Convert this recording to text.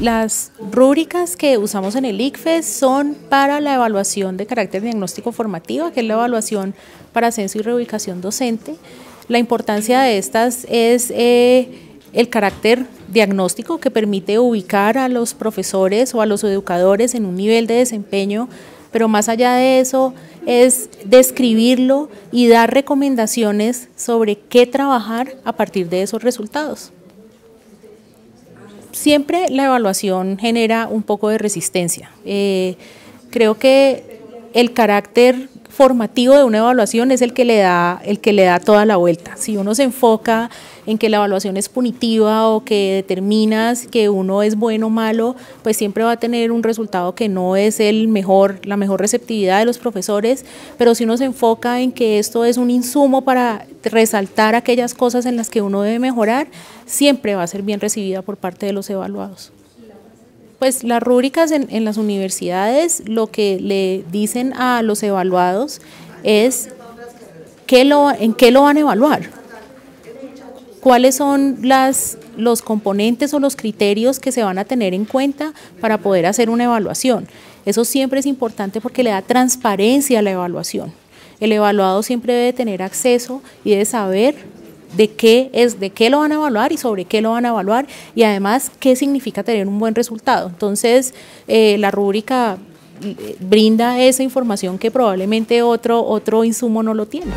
Las rúbricas que usamos en el ICFES son para la evaluación de carácter diagnóstico formativo, que es la evaluación para ascenso y reubicación docente. La importancia de estas es eh, el carácter diagnóstico que permite ubicar a los profesores o a los educadores en un nivel de desempeño, pero más allá de eso es describirlo y dar recomendaciones sobre qué trabajar a partir de esos resultados siempre la evaluación genera un poco de resistencia. Eh, creo que el carácter formativo de una evaluación es el que le da, el que le da toda la vuelta. Si uno se enfoca en que la evaluación es punitiva o que determinas que uno es bueno o malo, pues siempre va a tener un resultado que no es el mejor, la mejor receptividad de los profesores, pero si uno se enfoca en que esto es un insumo para resaltar aquellas cosas en las que uno debe mejorar, siempre va a ser bien recibida por parte de los evaluados. Pues las rúbricas en, las universidades lo que le dicen a los evaluados es qué lo, en qué lo van a evaluar, cuáles son las, los componentes o los criterios que se van a tener en cuenta para poder hacer una evaluación. Eso siempre es importante porque le da transparencia a la evaluación. El evaluado siempre debe tener acceso y debe saber de qué es, de qué lo van a evaluar y sobre qué lo van a evaluar y además qué significa tener un buen resultado. Entonces, eh, la rúbrica eh, brinda esa información que probablemente otro, otro insumo no lo tiene.